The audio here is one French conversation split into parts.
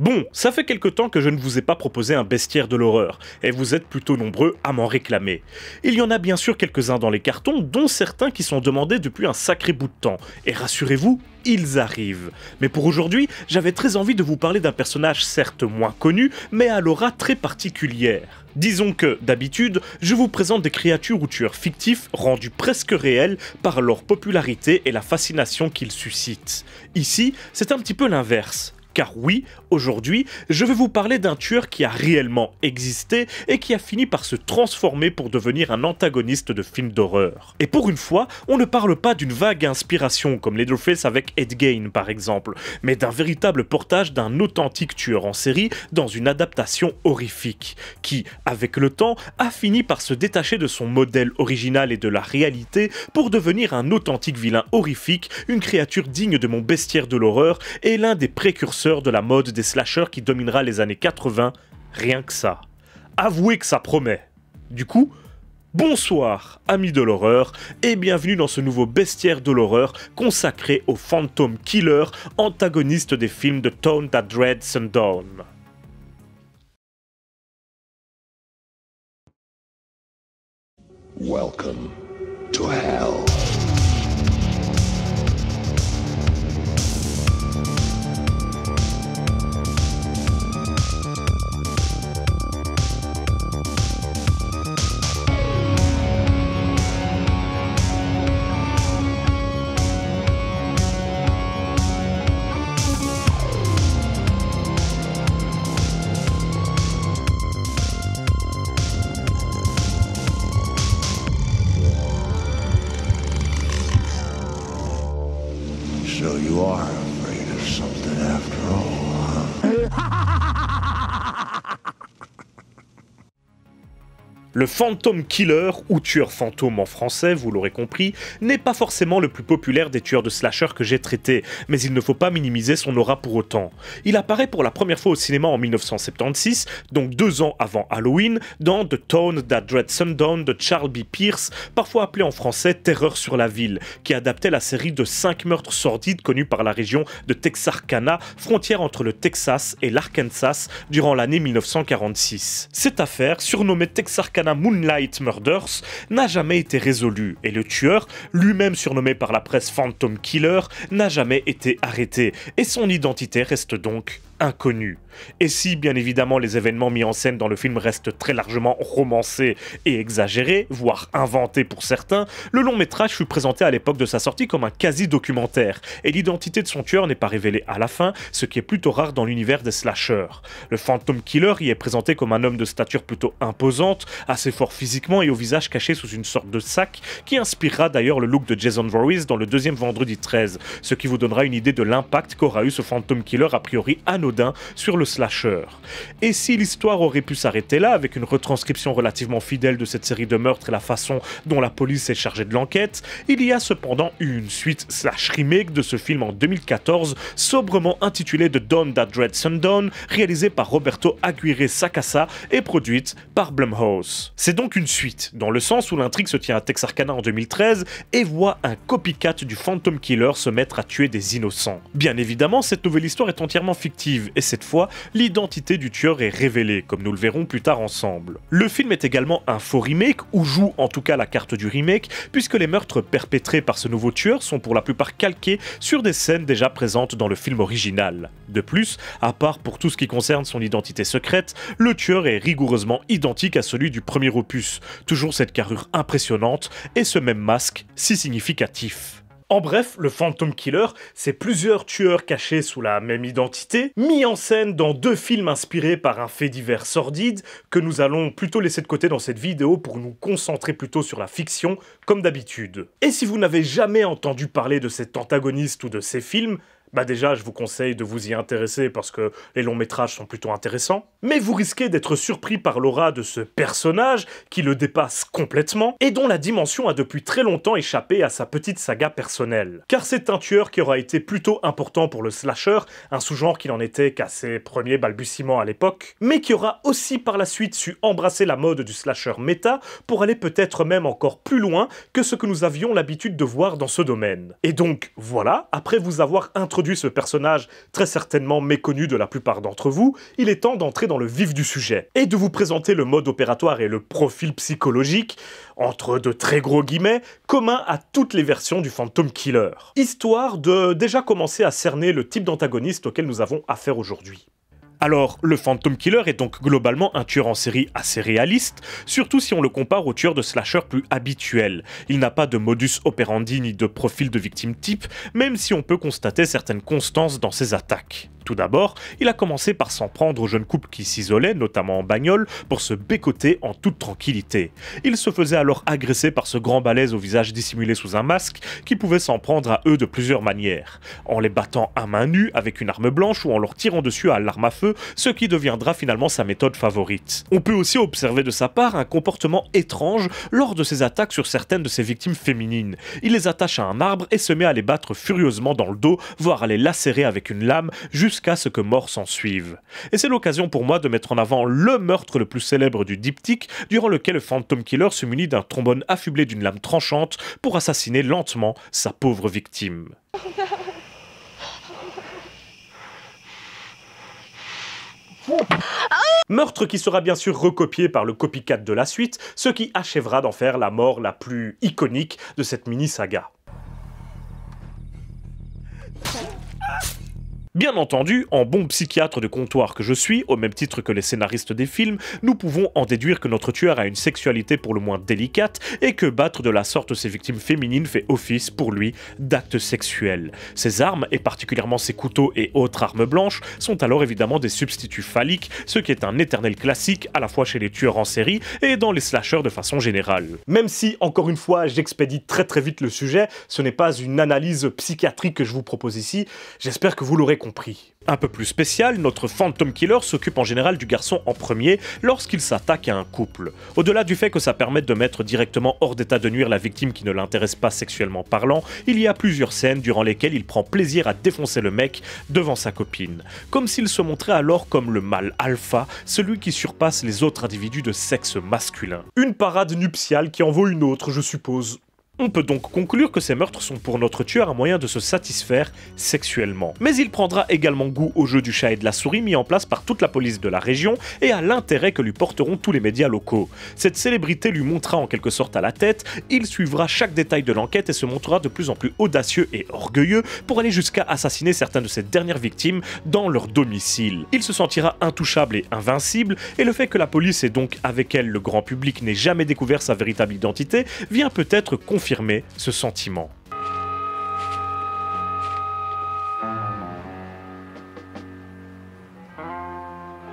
Bon, ça fait quelque temps que je ne vous ai pas proposé un bestiaire de l'horreur, et vous êtes plutôt nombreux à m'en réclamer. Il y en a bien sûr quelques-uns dans les cartons, dont certains qui sont demandés depuis un sacré bout de temps, et rassurez-vous, ils arrivent. Mais pour aujourd'hui, j'avais très envie de vous parler d'un personnage certes moins connu, mais à l'aura très particulière. Disons que, d'habitude, je vous présente des créatures ou tueurs fictifs rendus presque réels par leur popularité et la fascination qu'ils suscitent. Ici, c'est un petit peu l'inverse. Car oui, aujourd'hui, je vais vous parler d'un tueur qui a réellement existé et qui a fini par se transformer pour devenir un antagoniste de films d'horreur. Et pour une fois, on ne parle pas d'une vague inspiration comme Leatherface avec Ed Gein par exemple, mais d'un véritable portage d'un authentique tueur en série dans une adaptation horrifique, qui, avec le temps, a fini par se détacher de son modèle original et de la réalité pour devenir un authentique vilain horrifique, une créature digne de mon bestiaire de l'horreur et l'un des précurseurs de la mode des slashers qui dominera les années 80, rien que ça. Avouez que ça promet. Du coup, bonsoir amis de l'horreur et bienvenue dans ce nouveau bestiaire de l'horreur consacré au Phantom Killer, antagoniste des films de Tone That Dread Sundown. Welcome to hell. Le Phantom Killer, ou tueur fantôme en français, vous l'aurez compris, n'est pas forcément le plus populaire des tueurs de slasher que j'ai traités, mais il ne faut pas minimiser son aura pour autant. Il apparaît pour la première fois au cinéma en 1976, donc deux ans avant Halloween, dans The Town That Dread Sundown de Charles B. Pierce, parfois appelé en français Terreur sur la ville, qui adaptait la série de cinq meurtres sordides connus par la région de Texarkana, frontière entre le Texas et l'Arkansas, durant l'année 1946. Cette affaire, surnommée Texarkana Moonlight Murders n'a jamais été résolu et le tueur, lui-même surnommé par la presse Phantom Killer, n'a jamais été arrêté et son identité reste donc inconnu. Et si, bien évidemment, les événements mis en scène dans le film restent très largement romancés et exagérés, voire inventés pour certains, le long métrage fut présenté à l'époque de sa sortie comme un quasi-documentaire, et l'identité de son tueur n'est pas révélée à la fin, ce qui est plutôt rare dans l'univers des slashers. Le Phantom Killer y est présenté comme un homme de stature plutôt imposante, assez fort physiquement et au visage caché sous une sorte de sac, qui inspirera d'ailleurs le look de Jason Voorhees dans le deuxième Vendredi 13, ce qui vous donnera une idée de l'impact qu'aura eu ce Phantom Killer a priori à sur le slasher. Et si l'histoire aurait pu s'arrêter là, avec une retranscription relativement fidèle de cette série de meurtres et la façon dont la police est chargée de l'enquête, il y a cependant eu une suite slash remake de ce film en 2014, sobrement intitulé The Dawn That Dread Sundown, réalisé par Roberto Aguirre Sacasa et produite par Blumhouse. C'est donc une suite, dans le sens où l'intrigue se tient à Texarkana en 2013 et voit un copycat du Phantom Killer se mettre à tuer des innocents. Bien évidemment, cette nouvelle histoire est entièrement fictive, et cette fois, l'identité du tueur est révélée, comme nous le verrons plus tard ensemble. Le film est également un faux remake, ou joue en tout cas la carte du remake, puisque les meurtres perpétrés par ce nouveau tueur sont pour la plupart calqués sur des scènes déjà présentes dans le film original. De plus, à part pour tout ce qui concerne son identité secrète, le tueur est rigoureusement identique à celui du premier opus, toujours cette carrure impressionnante et ce même masque si significatif. En bref, le Phantom Killer, c'est plusieurs tueurs cachés sous la même identité, mis en scène dans deux films inspirés par un fait divers sordide, que nous allons plutôt laisser de côté dans cette vidéo pour nous concentrer plutôt sur la fiction, comme d'habitude. Et si vous n'avez jamais entendu parler de cet antagoniste ou de ces films, bah déjà, je vous conseille de vous y intéresser parce que les longs métrages sont plutôt intéressants, mais vous risquez d'être surpris par l'aura de ce personnage qui le dépasse complètement et dont la dimension a depuis très longtemps échappé à sa petite saga personnelle. Car c'est un tueur qui aura été plutôt important pour le slasher, un sous-genre qui n'en était qu'à ses premiers balbutiements à l'époque, mais qui aura aussi par la suite su embrasser la mode du slasher méta pour aller peut-être même encore plus loin que ce que nous avions l'habitude de voir dans ce domaine. Et donc voilà, après vous avoir introduit ce personnage très certainement méconnu de la plupart d'entre vous, il est temps d'entrer dans le vif du sujet et de vous présenter le mode opératoire et le profil psychologique, entre de très gros guillemets, commun à toutes les versions du Phantom Killer. Histoire de déjà commencer à cerner le type d'antagoniste auquel nous avons affaire aujourd'hui. Alors, le Phantom Killer est donc globalement un tueur en série assez réaliste, surtout si on le compare aux tueurs de slasher plus habituel. Il n'a pas de modus operandi ni de profil de victime type, même si on peut constater certaines constances dans ses attaques. Tout d'abord, il a commencé par s'en prendre aux jeunes couples qui s'isolaient, notamment en bagnole, pour se bécoter en toute tranquillité. Il se faisait alors agresser par ce grand balèze au visage dissimulé sous un masque qui pouvait s'en prendre à eux de plusieurs manières. En les battant à main nue avec une arme blanche ou en leur tirant dessus à l'arme à feu, ce qui deviendra finalement sa méthode favorite. On peut aussi observer de sa part un comportement étrange lors de ses attaques sur certaines de ses victimes féminines. Il les attache à un arbre et se met à les battre furieusement dans le dos, voire à les lacérer avec une lame, jusqu'à ce que mort s'en suive. Et c'est l'occasion pour moi de mettre en avant le meurtre le plus célèbre du diptyque, durant lequel le Phantom Killer se munit d'un trombone affublé d'une lame tranchante pour assassiner lentement sa pauvre victime. Meurtre qui sera bien sûr recopié par le copycat de la suite, ce qui achèvera d'en faire la mort la plus iconique de cette mini-saga. Bien entendu, en bon psychiatre de comptoir que je suis, au même titre que les scénaristes des films, nous pouvons en déduire que notre tueur a une sexualité pour le moins délicate et que battre de la sorte ses victimes féminines fait office, pour lui, d'actes sexuels. Ses armes, et particulièrement ses couteaux et autres armes blanches, sont alors évidemment des substituts phalliques, ce qui est un éternel classique à la fois chez les tueurs en série et dans les slashers de façon générale. Même si, encore une fois, j'expédie très très vite le sujet, ce n'est pas une analyse psychiatrique que je vous propose ici, j'espère que vous l'aurez un peu plus spécial, notre Phantom Killer s'occupe en général du garçon en premier lorsqu'il s'attaque à un couple. Au-delà du fait que ça permet de mettre directement hors d'état de nuire la victime qui ne l'intéresse pas sexuellement parlant, il y a plusieurs scènes durant lesquelles il prend plaisir à défoncer le mec devant sa copine, comme s'il se montrait alors comme le mâle alpha, celui qui surpasse les autres individus de sexe masculin. Une parade nuptiale qui en vaut une autre, je suppose. On peut donc conclure que ces meurtres sont pour notre tueur un moyen de se satisfaire sexuellement. Mais il prendra également goût au jeu du chat et de la souris mis en place par toute la police de la région et à l'intérêt que lui porteront tous les médias locaux. Cette célébrité lui montrera en quelque sorte à la tête, il suivra chaque détail de l'enquête et se montrera de plus en plus audacieux et orgueilleux pour aller jusqu'à assassiner certains de ses dernières victimes dans leur domicile. Il se sentira intouchable et invincible et le fait que la police et donc avec elle le grand public n'ait jamais découvert sa véritable identité vient peut-être confirmer confirmer ce sentiment.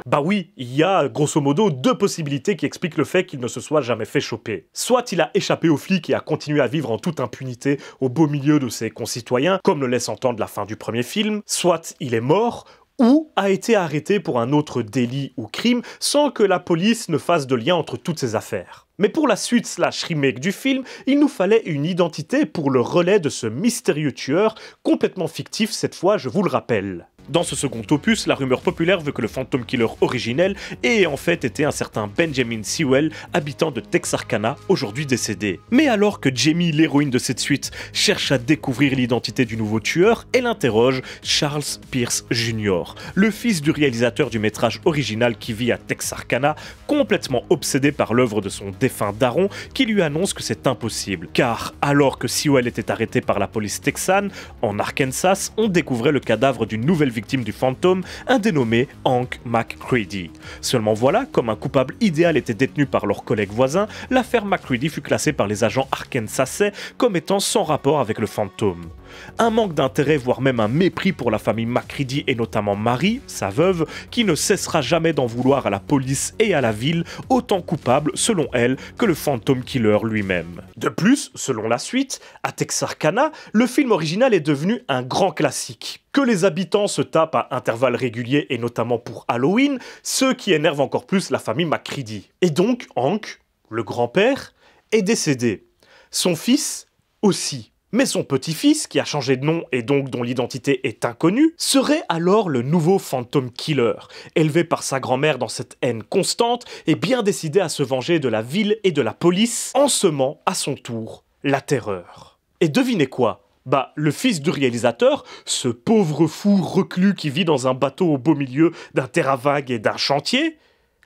Bah oui, il y a grosso modo deux possibilités qui expliquent le fait qu'il ne se soit jamais fait choper. Soit il a échappé aux flics et a continué à vivre en toute impunité au beau milieu de ses concitoyens, comme le laisse entendre la fin du premier film, soit il est mort, ou a été arrêté pour un autre délit ou crime sans que la police ne fasse de lien entre toutes ces affaires. Mais pour la suite slash remake du film, il nous fallait une identité pour le relais de ce mystérieux tueur, complètement fictif cette fois, je vous le rappelle. Dans ce second opus, la rumeur populaire veut que le fantôme killer originel ait en fait été un certain Benjamin Sewell, habitant de Texarkana, aujourd'hui décédé. Mais alors que Jamie, l'héroïne de cette suite, cherche à découvrir l'identité du nouveau tueur, elle interroge Charles Pierce Jr., le fils du réalisateur du métrage original qui vit à Texarkana, complètement obsédé par l'œuvre de son défunt daron, qui lui annonce que c'est impossible. Car alors que Sewell était arrêté par la police texane, en Arkansas, on découvrait le cadavre d'une nouvelle victime du fantôme, un dénommé Hank McCready. Seulement voilà, comme un coupable idéal était détenu par leurs collègues voisins, l'affaire McCready fut classée par les agents arkansasais comme étant sans rapport avec le fantôme un manque d'intérêt, voire même un mépris pour la famille Macready et notamment Marie, sa veuve, qui ne cessera jamais d'en vouloir à la police et à la ville, autant coupable, selon elle, que le fantôme killer lui-même. De plus, selon la suite, à Texarkana, le film original est devenu un grand classique que les habitants se tapent à intervalles réguliers et notamment pour Halloween, ce qui énerve encore plus la famille Macready. Et donc, Hank, le grand-père, est décédé. Son fils aussi. Mais son petit-fils, qui a changé de nom et donc dont l'identité est inconnue, serait alors le nouveau Phantom Killer, élevé par sa grand-mère dans cette haine constante et bien décidé à se venger de la ville et de la police, en semant à son tour la terreur. Et devinez quoi bah, le fils du réalisateur, ce pauvre fou reclus qui vit dans un bateau au beau milieu d'un terrain vague et d'un chantier,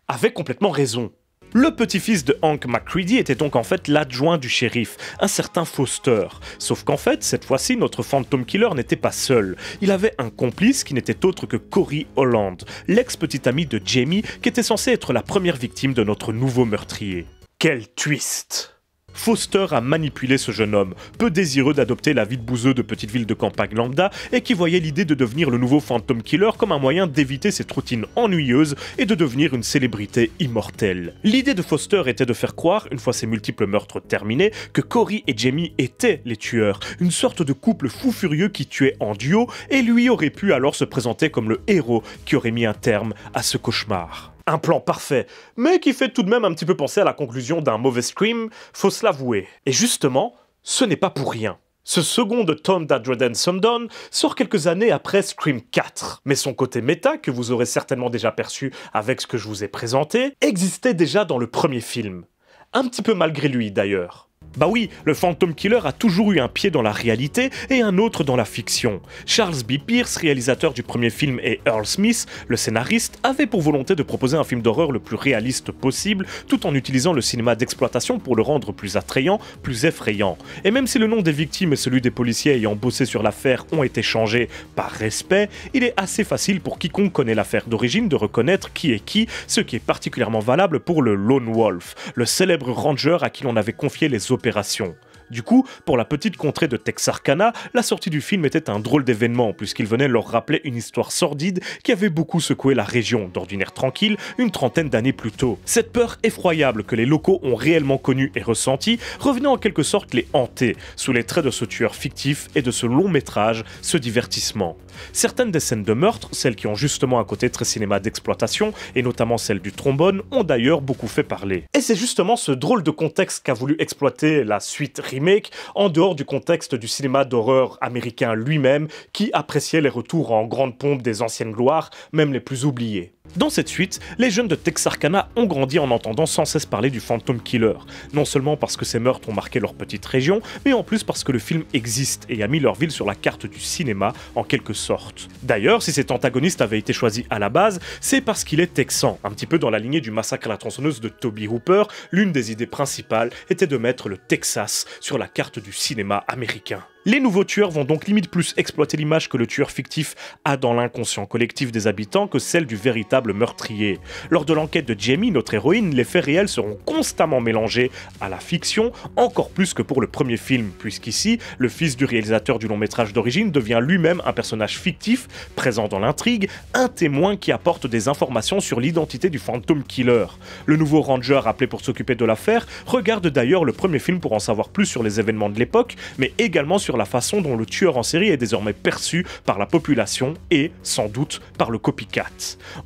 avait complètement raison. Le petit-fils de Hank McCready était donc en fait l'adjoint du shérif, un certain Foster. Sauf qu'en fait, cette fois-ci, notre Phantom killer n'était pas seul. Il avait un complice qui n'était autre que Cory Holland, l'ex-petite amie de Jamie qui était censée être la première victime de notre nouveau meurtrier. Quel twist Foster a manipulé ce jeune homme, peu désireux d'adopter la vie de bouseux de petite ville de campagne lambda et qui voyait l'idée de devenir le nouveau Phantom Killer comme un moyen d'éviter cette routine ennuyeuse et de devenir une célébrité immortelle. L'idée de Foster était de faire croire, une fois ces multiples meurtres terminés, que Cory et Jamie étaient les tueurs, une sorte de couple fou furieux qui tuait en duo et lui aurait pu alors se présenter comme le héros qui aurait mis un terme à ce cauchemar un plan parfait, mais qui fait tout de même un petit peu penser à la conclusion d'un mauvais scream, faut se l'avouer. Et justement, ce n'est pas pour rien. Ce second de Tom and Sumdon sort quelques années après Scream 4, mais son côté méta, que vous aurez certainement déjà perçu avec ce que je vous ai présenté, existait déjà dans le premier film. Un petit peu malgré lui d'ailleurs. Bah oui, le Phantom Killer a toujours eu un pied dans la réalité et un autre dans la fiction. Charles B. Pierce, réalisateur du premier film, et Earl Smith, le scénariste, avait pour volonté de proposer un film d'horreur le plus réaliste possible, tout en utilisant le cinéma d'exploitation pour le rendre plus attrayant, plus effrayant. Et même si le nom des victimes et celui des policiers ayant bossé sur l'affaire ont été changés par respect, il est assez facile pour quiconque connaît l'affaire d'origine de reconnaître qui est qui, ce qui est particulièrement valable pour le Lone Wolf, le célèbre ranger à qui l'on avait confié les opérations du coup, pour la petite contrée de Texarkana, la sortie du film était un drôle d'événement, puisqu'il venait leur rappeler une histoire sordide qui avait beaucoup secoué la région, d'ordinaire tranquille, une trentaine d'années plus tôt. Cette peur effroyable que les locaux ont réellement connue et ressentie revenait en quelque sorte les hanter, sous les traits de ce tueur fictif et de ce long métrage, ce divertissement. Certaines des scènes de meurtre, celles qui ont justement un côté très cinéma d'exploitation, et notamment celle du trombone, ont d'ailleurs beaucoup fait parler. Et c'est justement ce drôle de contexte qu'a voulu exploiter la suite remake, en dehors du contexte du cinéma d'horreur américain lui-même, qui appréciait les retours en grande pompe des anciennes gloires, même les plus oubliées. Dans cette suite, les jeunes de Texarkana ont grandi en entendant sans cesse parler du Phantom Killer, non seulement parce que ces meurtres ont marqué leur petite région, mais en plus parce que le film existe et a mis leur ville sur la carte du cinéma en quelque sorte. D'ailleurs, si cet antagoniste avait été choisi à la base, c'est parce qu'il est texan, un petit peu dans la lignée du massacre à la tronçonneuse de Toby Hooper, l'une des idées principales était de mettre le Texas sur la carte du cinéma américain. Les nouveaux tueurs vont donc limite plus exploiter l'image que le tueur fictif a dans l'inconscient collectif des habitants que celle du véritable meurtrier. Lors de l'enquête de Jamie, notre héroïne, les faits réels seront constamment mélangés à la fiction, encore plus que pour le premier film, puisqu'ici, le fils du réalisateur du long métrage d'origine devient lui-même un personnage fictif, présent dans l'intrigue, un témoin qui apporte des informations sur l'identité du Phantom killer. Le nouveau ranger appelé pour s'occuper de l'affaire regarde d'ailleurs le premier film pour en savoir plus sur les événements de l'époque, mais également sur la façon dont le tueur en série est désormais perçu par la population et, sans doute, par le copycat.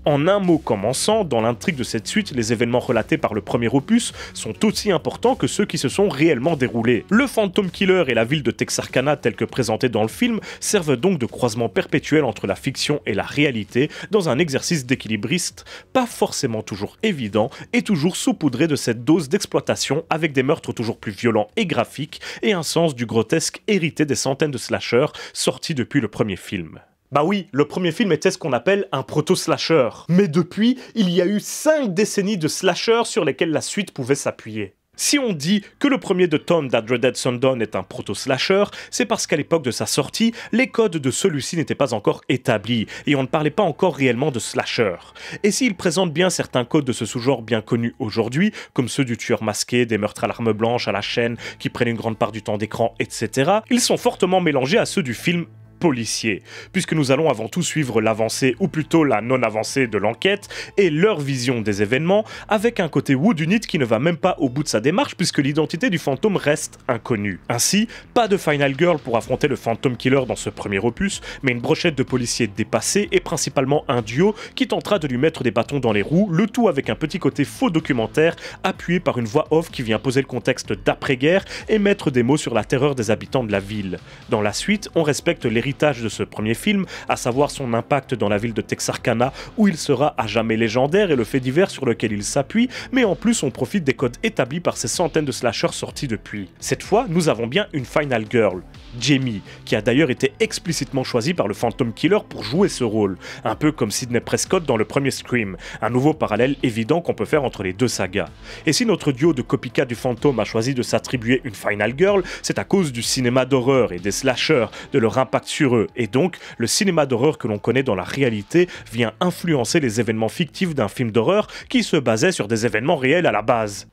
En un mot commençant, dans l'intrigue de cette suite, les événements relatés par le premier opus sont aussi importants que ceux qui se sont réellement déroulés. Le Phantom Killer et la ville de Texarkana telle que présentée dans le film servent donc de croisement perpétuel entre la fiction et la réalité dans un exercice d'équilibriste pas forcément toujours évident et toujours saupoudré de cette dose d'exploitation avec des meurtres toujours plus violents et graphiques et un sens du grotesque hérité des centaines de slashers sortis depuis le premier film. Bah oui, le premier film était ce qu'on appelle un proto-slasher. Mais depuis, il y a eu cinq décennies de slashers sur lesquels la suite pouvait s'appuyer. Si on dit que le premier de Tom The Dreaded Sundown est un proto-slasher, c'est parce qu'à l'époque de sa sortie, les codes de celui-ci n'étaient pas encore établis, et on ne parlait pas encore réellement de slasher. Et s'il présente bien certains codes de ce sous-genre bien connus aujourd'hui, comme ceux du tueur masqué, des meurtres à l'arme blanche, à la chaîne, qui prennent une grande part du temps d'écran, etc., ils sont fortement mélangés à ceux du film policiers, puisque nous allons avant tout suivre l'avancée, ou plutôt la non-avancée de l'enquête, et leur vision des événements, avec un côté Wood Unit qui ne va même pas au bout de sa démarche, puisque l'identité du fantôme reste inconnue. Ainsi, pas de Final Girl pour affronter le fantôme killer dans ce premier opus, mais une brochette de policiers dépassés et principalement un duo qui tentera de lui mettre des bâtons dans les roues, le tout avec un petit côté faux documentaire appuyé par une voix off qui vient poser le contexte d'après-guerre et mettre des mots sur la terreur des habitants de la ville. Dans la suite, on respecte les de ce premier film, à savoir son impact dans la ville de Texarkana, où il sera à jamais légendaire et le fait divers sur lequel il s'appuie, mais en plus on profite des codes établis par ces centaines de slashers sortis depuis. Cette fois, nous avons bien une Final Girl, Jamie, qui a d'ailleurs été explicitement choisie par le Phantom Killer pour jouer ce rôle, un peu comme Sidney Prescott dans le premier Scream, un nouveau parallèle évident qu'on peut faire entre les deux sagas. Et si notre duo de copycat du Phantom a choisi de s'attribuer une Final Girl, c'est à cause du cinéma d'horreur et des slashers, de leur impact sur et donc, le cinéma d'horreur que l'on connaît dans la réalité vient influencer les événements fictifs d'un film d'horreur qui se basait sur des événements réels à la base.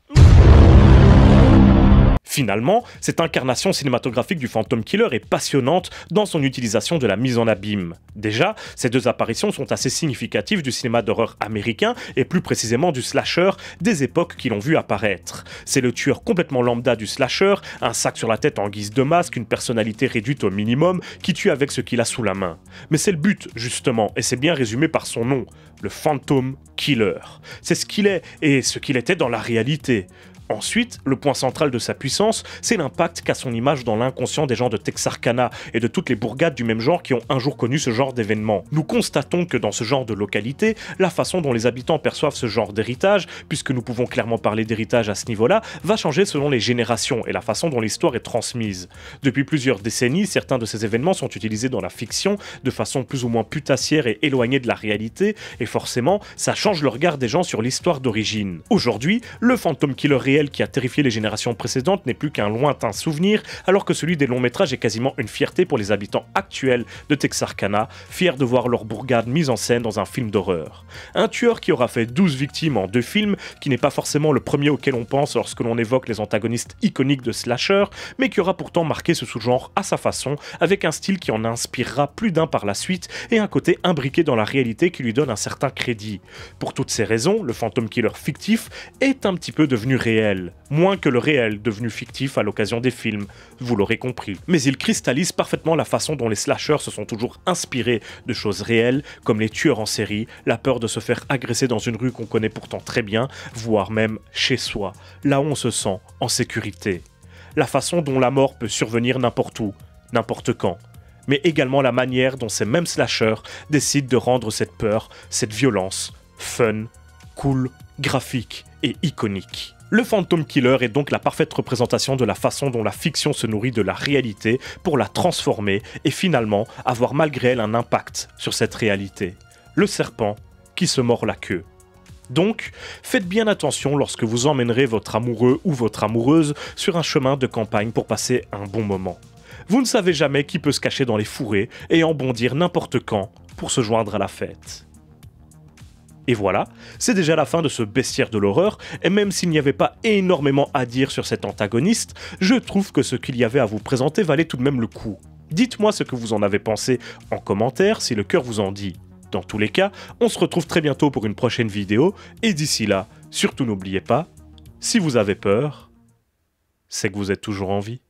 Finalement, cette incarnation cinématographique du Phantom killer est passionnante dans son utilisation de la mise en abîme. Déjà, ces deux apparitions sont assez significatives du cinéma d'horreur américain et plus précisément du slasher des époques qui l'ont vu apparaître. C'est le tueur complètement lambda du slasher, un sac sur la tête en guise de masque, une personnalité réduite au minimum qui tue avec ce qu'il a sous la main. Mais c'est le but, justement, et c'est bien résumé par son nom, le Phantom killer. C'est ce qu'il est et ce qu'il était dans la réalité. Ensuite, le point central de sa puissance, c'est l'impact qu'a son image dans l'inconscient des gens de Texarkana et de toutes les bourgades du même genre qui ont un jour connu ce genre d'événement. Nous constatons que dans ce genre de localité, la façon dont les habitants perçoivent ce genre d'héritage, puisque nous pouvons clairement parler d'héritage à ce niveau-là, va changer selon les générations et la façon dont l'histoire est transmise. Depuis plusieurs décennies, certains de ces événements sont utilisés dans la fiction de façon plus ou moins putassière et éloignée de la réalité, et forcément, ça change le regard des gens sur l'histoire d'origine. Aujourd'hui, le fantôme killer qui a terrifié les générations précédentes n'est plus qu'un lointain souvenir, alors que celui des longs métrages est quasiment une fierté pour les habitants actuels de Texarkana, fiers de voir leur bourgade mise en scène dans un film d'horreur. Un tueur qui aura fait 12 victimes en deux films, qui n'est pas forcément le premier auquel on pense lorsque l'on évoque les antagonistes iconiques de slasher, mais qui aura pourtant marqué ce sous-genre à sa façon, avec un style qui en inspirera plus d'un par la suite et un côté imbriqué dans la réalité qui lui donne un certain crédit. Pour toutes ces raisons, le fantôme killer fictif est un petit peu devenu réel moins que le réel devenu fictif à l'occasion des films, vous l'aurez compris. Mais il cristallise parfaitement la façon dont les slashers se sont toujours inspirés de choses réelles, comme les tueurs en série, la peur de se faire agresser dans une rue qu'on connaît pourtant très bien, voire même chez soi, là où on se sent en sécurité. La façon dont la mort peut survenir n'importe où, n'importe quand, mais également la manière dont ces mêmes slashers décident de rendre cette peur, cette violence, fun, cool, graphique et iconique. Le Phantom Killer est donc la parfaite représentation de la façon dont la fiction se nourrit de la réalité pour la transformer et finalement avoir malgré elle un impact sur cette réalité. Le serpent qui se mord la queue. Donc, faites bien attention lorsque vous emmènerez votre amoureux ou votre amoureuse sur un chemin de campagne pour passer un bon moment. Vous ne savez jamais qui peut se cacher dans les fourrés et en bondir n'importe quand pour se joindre à la fête. Et voilà, c'est déjà la fin de ce bestiaire de l'horreur, et même s'il n'y avait pas énormément à dire sur cet antagoniste, je trouve que ce qu'il y avait à vous présenter valait tout de même le coup. Dites-moi ce que vous en avez pensé en commentaire si le cœur vous en dit. Dans tous les cas, on se retrouve très bientôt pour une prochaine vidéo, et d'ici là, surtout n'oubliez pas, si vous avez peur, c'est que vous êtes toujours en vie.